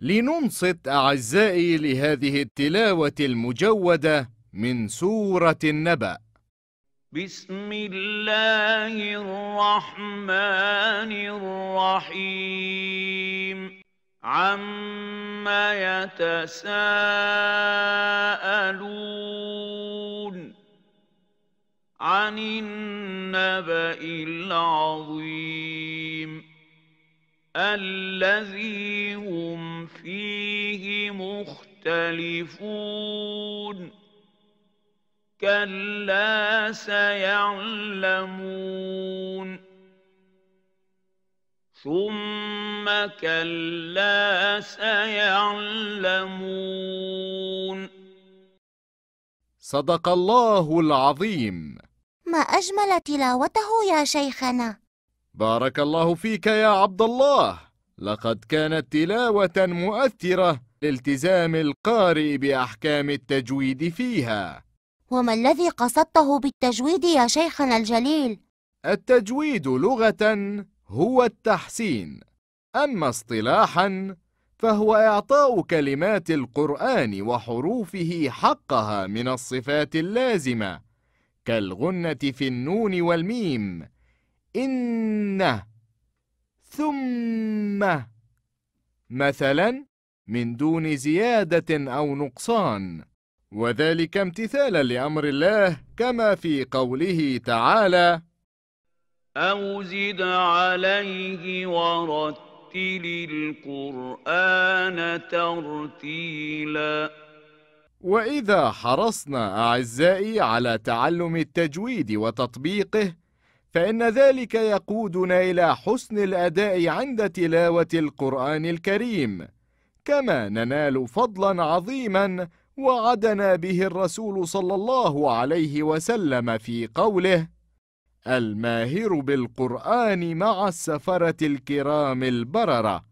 لننصت أعزائي لهذه التلاوة المجودة من سورة النبأ بسم الله الرحمن الرحيم عم يتساءلون عن النبأ العظيم الذي فيه مختلفون كلا سيعلمون ثم كلا سيعلمون صدق الله العظيم ما أجمل تلاوته يا شيخنا بارك الله فيك يا عبد الله لقد كانت تلاوة مؤثرة لالتزام القارئ بأحكام التجويد فيها وما الذي قصدته بالتجويد يا شيخنا الجليل؟ التجويد لغة هو التحسين أما اصطلاحا فهو إعطاء كلمات القرآن وحروفه حقها من الصفات اللازمة كالغنة في النون والميم إنه ثم مثلا من دون زيادة أو نقصان وذلك امتثالا لأمر الله كما في قوله تعالى أو زد عليه ورتل القرآن ترتيلا وإذا حرصنا أعزائي على تعلم التجويد وتطبيقه فإن ذلك يقودنا إلى حسن الأداء عند تلاوة القرآن الكريم كما ننال فضلا عظيما وعدنا به الرسول صلى الله عليه وسلم في قوله الماهر بالقرآن مع السفرة الكرام البررة